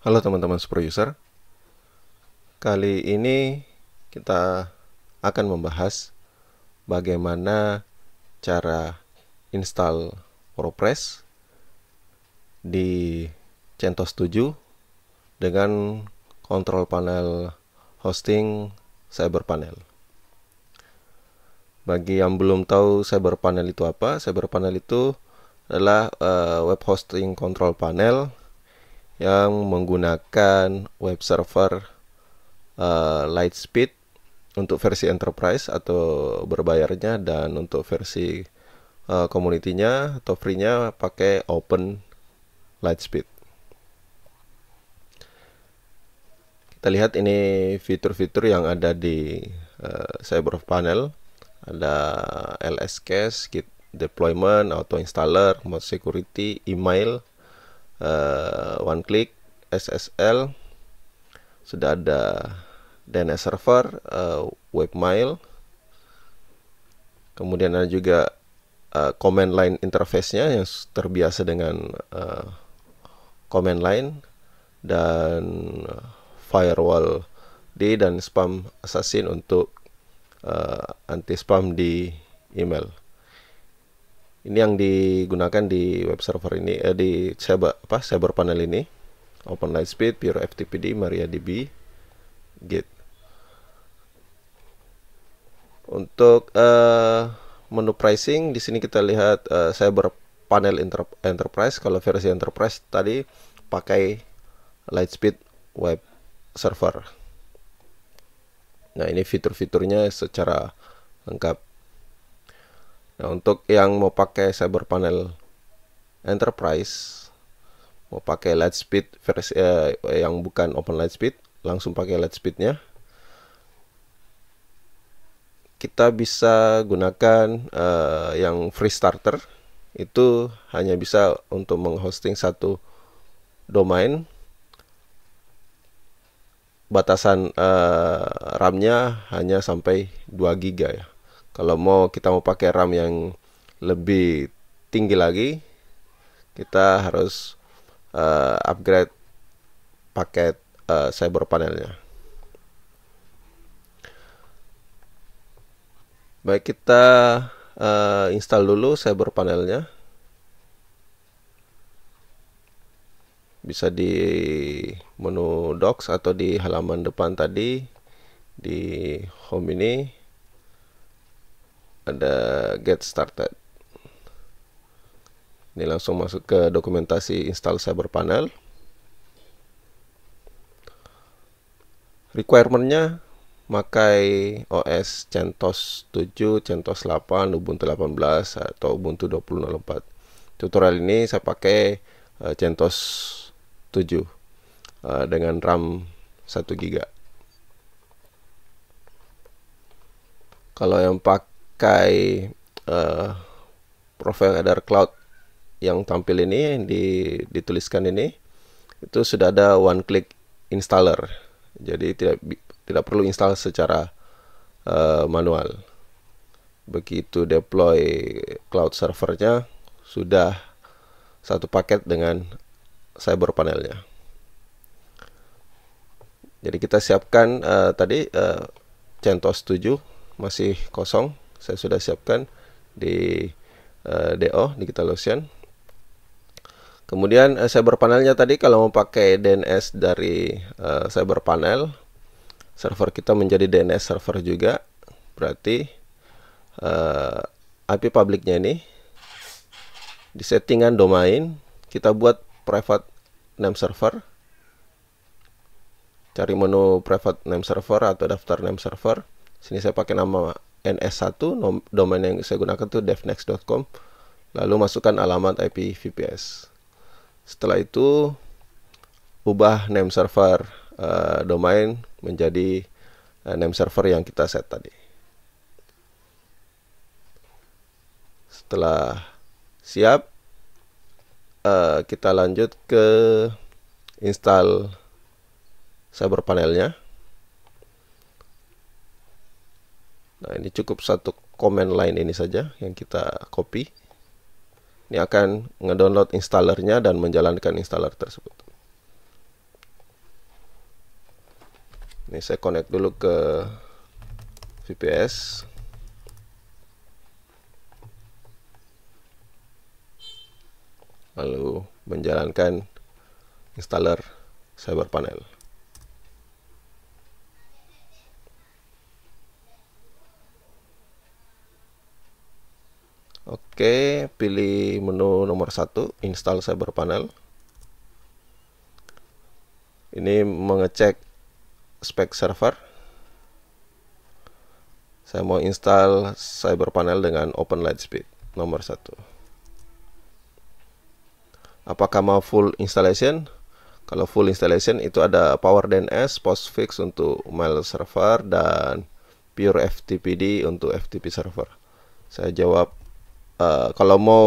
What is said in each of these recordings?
Halo teman-teman Super User. Kali ini kita akan membahas bagaimana cara install WordPress di CentOS 7 dengan kontrol panel hosting CyberPanel. Bagi yang belum tahu CyberPanel itu apa, CyberPanel itu adalah uh, web hosting control panel yang menggunakan web server uh, Lightspeed untuk versi enterprise atau berbayarnya dan untuk versi uh, community-nya atau free-nya pakai Open Lightspeed. Kita lihat ini fitur-fitur yang ada di uh, Cyber Panel. Ada LS Cache, Git deployment, auto installer, mode security, email, uh, one click SSL sudah ada DNS server uh, webmail kemudian ada juga uh, command line interface-nya yang terbiasa dengan uh, command line dan firewall D dan spam assassin untuk uh, anti spam di email ini yang digunakan di web server ini eh, di cyber apa cyber panel ini. Open Lightspeed, Pure FTPD, MariaDB, Git. Untuk uh, menu pricing di sini kita lihat uh, cyber panel enterprise. Kalau versi enterprise tadi pakai Lightspeed web server. Nah, ini fitur-fiturnya secara lengkap. Nah, untuk yang mau pakai cyber panel enterprise, mau pakai Lightspeed versi eh, yang bukan Open Lightspeed, langsung pakai Lightspeednya. Kita bisa gunakan eh, yang free starter itu hanya bisa untuk menghosting satu domain batasan uh, RAM-nya hanya sampai 2 GB ya kalau mau kita mau pakai RAM yang lebih tinggi lagi kita harus uh, upgrade paket uh, cyber panelnya baik kita uh, install dulu cyber panelnya bisa di menu docs atau di halaman depan tadi di home ini ada get started ini langsung masuk ke dokumentasi install cyber panel requirementnya makai OS CentOS 7, CentOS 8, Ubuntu 18 atau Ubuntu 2004 tutorial ini saya pakai uh, CentOS 7 uh, eh, dengan RAM 1 GB kalau yang pakai pakai uh, eh, profile cloud yang tampil ini di dituliskan ini itu sudah ada one click installer. Jadi tidak tidak perlu install secara uh, manual. Begitu deploy cloud servernya sudah satu paket dengan cyber panelnya. Jadi kita siapkan uh, tadi uh, CentOS 7 masih kosong saya sudah siapkan di uh, eh, DO lotion. Kemudian uh, panelnya tadi kalau mau pakai DNS dari uh, panel server kita menjadi DNS server juga berarti uh, IP publiknya ini di settingan domain kita buat private name server cari menu private name server atau daftar name server sini saya pakai nama NS1 domain yang saya gunakan itu devnext.com lalu masukkan alamat IP VPS setelah itu ubah name server uh, domain menjadi uh, name server yang kita set tadi setelah siap uh, kita lanjut ke install cyber panelnya Nah, ini cukup satu command line ini saja yang kita copy. Ini akan ngedownload installernya dan menjalankan installer tersebut. Ini saya connect dulu ke VPS. Lalu menjalankan installer cyber panel. Oke, pilih menu nomor satu, install cyber panel. Ini mengecek spek server. Saya mau install cyber panel dengan Open Lightspeed nomor satu. Apakah mau full installation? Kalau full installation itu ada Power DNS, postfix untuk mail server dan Pure FTPD untuk FTP server. Saya jawab Eh, kalau mau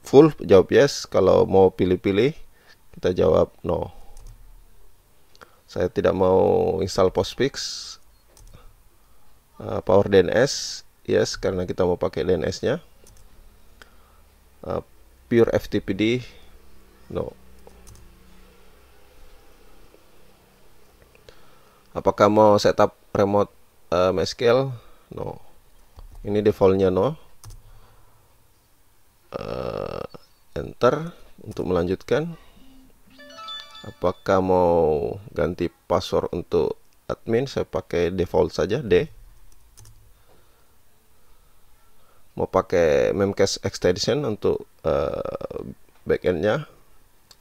full jawab yes kalau mau pilih-pilih kita jawab no saya tidak mau install postfix uh, power DNS yes karena kita mau pakai DNS nya uh, eh, pure FTPD no apakah mau setup remote uh, MySQL no ini defaultnya no uh, enter untuk melanjutkan apakah mau ganti password untuk admin saya pakai default saja D mau pakai memcache extension untuk uh, backendnya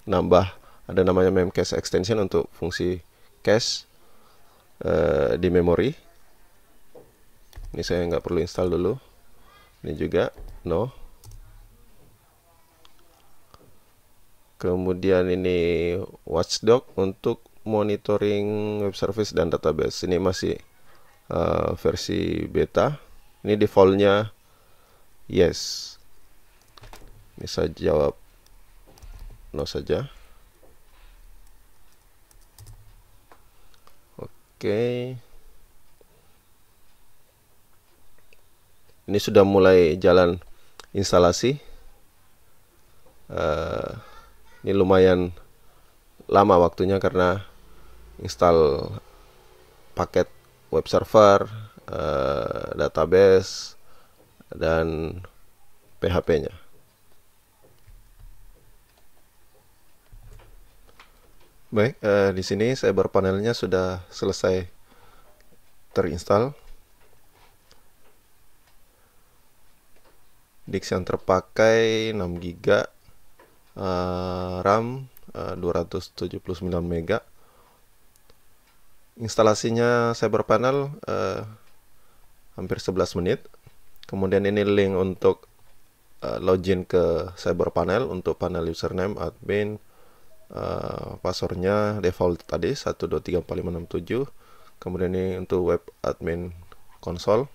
nambah ada namanya memcache extension untuk fungsi cache uh, di memori ini saya nggak perlu install dulu ini juga no kemudian ini watchdog untuk monitoring web service dan database ini masih uh, versi beta ini defaultnya yes ini saya jawab no saja oke okay. ini sudah mulai jalan instalasi uh, ini lumayan lama waktunya karena install paket web server, uh, database, dan PHP-nya. Baik, uh, di sini cyber panelnya sudah selesai terinstall. Disk yang terpakai 6 GB, Eh, RAM 279 eh, MB instalasinya Cyberpanel panel uh, hampir 11 menit kemudian ini link untuk uh, login ke Cyberpanel untuk panel username admin uh, passwordnya default tadi 1234567 kemudian ini untuk web admin console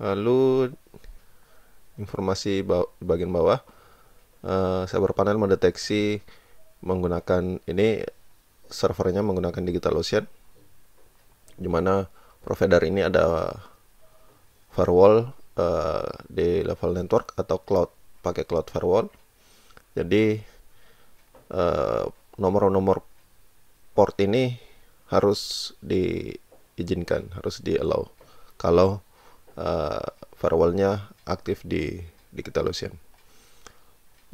lalu informasi di bagian bawah uh, server panel mendeteksi menggunakan ini servernya menggunakan DigitalOcean di mana provider ini ada firewall uh, di level network atau cloud pakai cloud firewall jadi eh, nomor-nomor uh, port ini harus diizinkan harus di allow kalau uh, firewallnya aktif di di Kitalocean.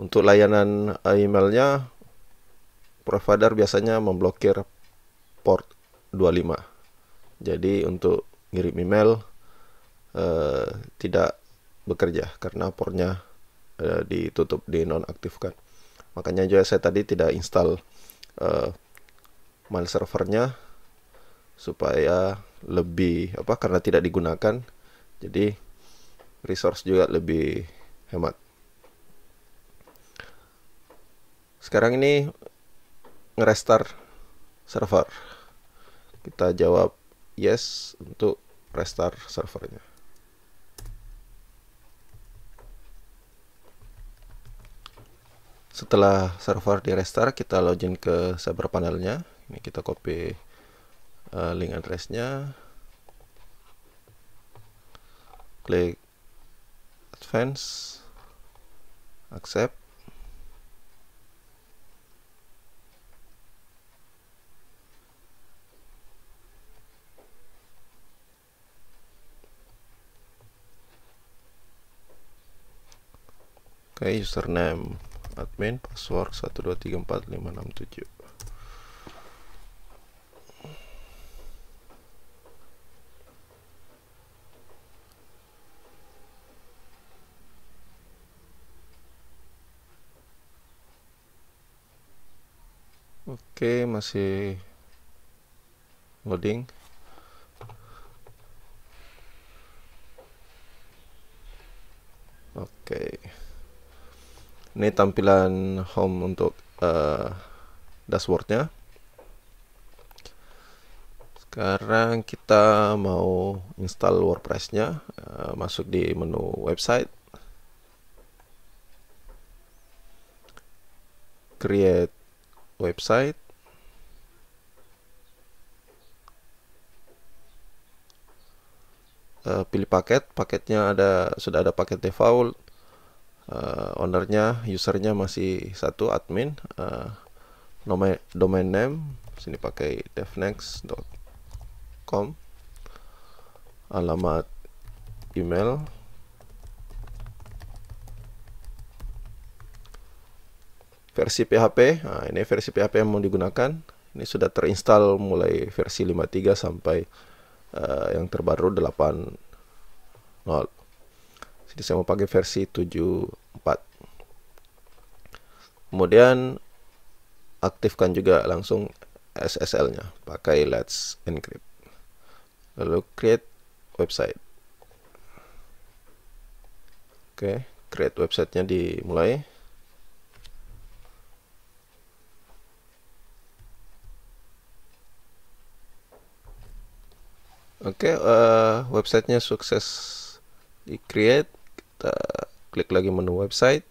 Untuk layanan emailnya, provider biasanya memblokir port 25. Jadi untuk ngirim email uh, tidak bekerja karena portnya uh, ditutup, dinonaktifkan. Makanya juga saya tadi tidak install uh, mail servernya supaya lebih apa karena tidak digunakan jadi resource juga lebih hemat sekarang ini ngerestart server kita jawab yes untuk restart servernya setelah server di restart kita login ke server panelnya ini kita copy uh, link addressnya klik advance accept Oke, okay, username admin, password 1234567. Oke, masih loading. Oke. Ini tampilan home untuk uh, dashboardnya. Sekarang kita mau install WordPress-nya. Uh, masuk di menu website. Create website uh, pilih paket paketnya ada sudah ada paket default uh, ownernya usernya masih satu admin uh, eh, domain domain name sini pakai devnext.com alamat email versi PHP. Nah, ini versi PHP yang mau digunakan. Ini sudah terinstall mulai versi 53 sampai uh, yang terbaru 80. Jadi saya mau pakai versi 74. Kemudian aktifkan juga langsung SSL-nya pakai Let's Encrypt. Lalu create website. Oke, create websitenya dimulai. Oke, okay, uh, eh, websitenya sukses di create. Kita klik lagi menu website,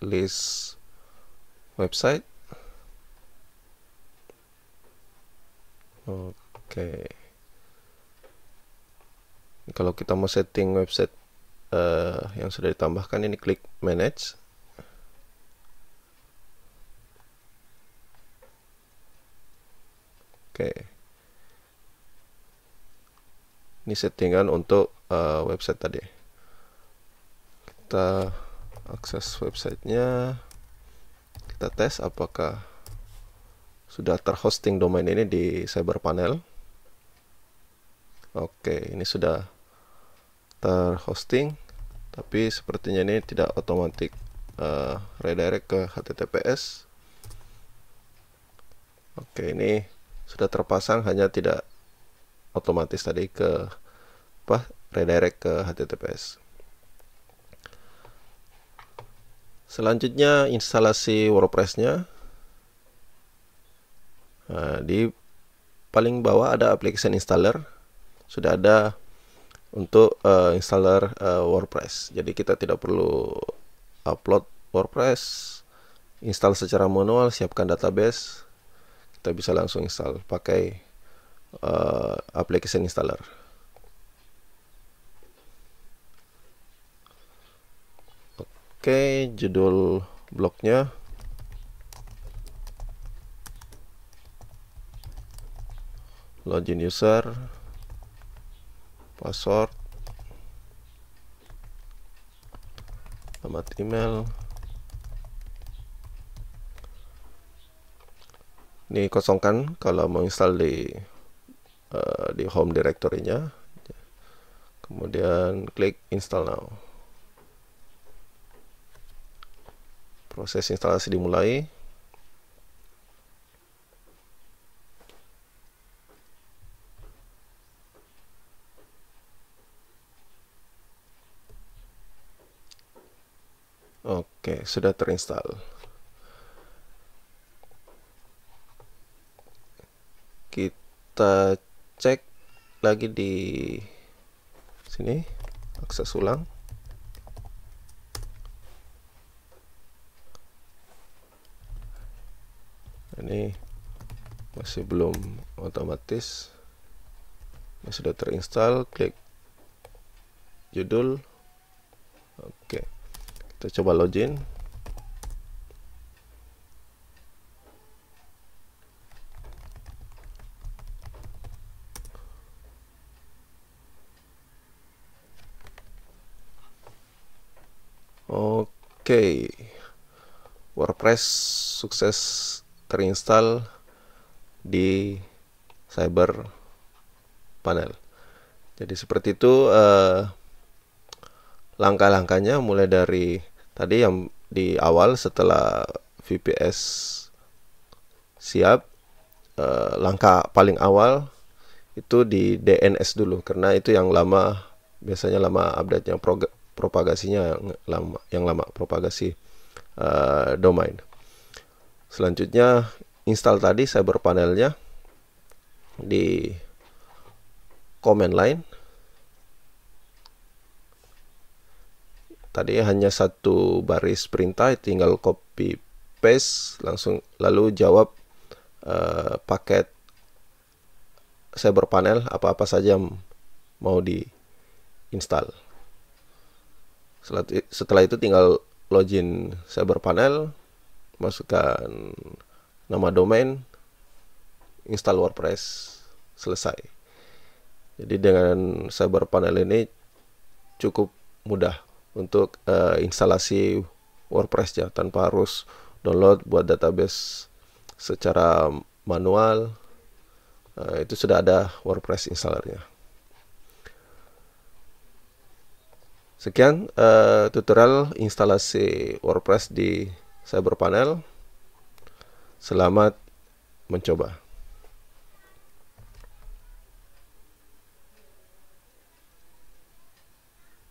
list website. Oke. Okay. Kalau kita mau setting website uh, yang sudah ditambahkan, ini klik manage. Oke. Okay ini settingan untuk uh, website tadi kita akses websitenya kita tes apakah sudah terhosting domain ini di cyberpanel oke ini sudah terhosting tapi sepertinya ini tidak otomatis uh, eh, redirect ke https oke ini sudah terpasang hanya tidak otomatis tadi ke apa redirect ke HTTPS. Selanjutnya instalasi WordPress-nya. Nah, di paling bawah ada application installer. Sudah ada untuk uh, installer uh, WordPress. Jadi kita tidak perlu upload WordPress, install secara manual, siapkan database. Kita bisa langsung install pakai uh, application installer oke okay, judul blognya login user password alamat email ini kosongkan kalau mau install di Eh, di home directory-nya. Kemudian klik install now. Proses instalasi dimulai. Oke, sudah terinstall. Kita cek lagi di sini akses ulang ini masih belum otomatis ini sudah terinstall klik judul oke kita coba login okay. WordPress sukses terinstall di cyber panel jadi seperti itu eh, langkah-langkahnya mulai dari tadi yang di awal setelah VPS siap eh, langkah paling awal itu di DNS dulu karena itu yang lama biasanya lama update yang propagasinya yang lama, yang lama propagasi uh, domain. Selanjutnya install tadi cyber panelnya di command line. Tadi hanya satu baris perintah, tinggal copy paste langsung lalu jawab uh, paket cyber panel apa-apa saja yang mau install setelah itu tinggal login cyber panel masukkan nama domain install WordPress selesai jadi dengan cyber panel ini cukup mudah untuk uh, instalasi WordPress ya tanpa harus download buat database secara manual uh, itu sudah ada WordPress installernya Sekian uh, tutorial instalasi WordPress di Cyberpanel. Selamat mencoba.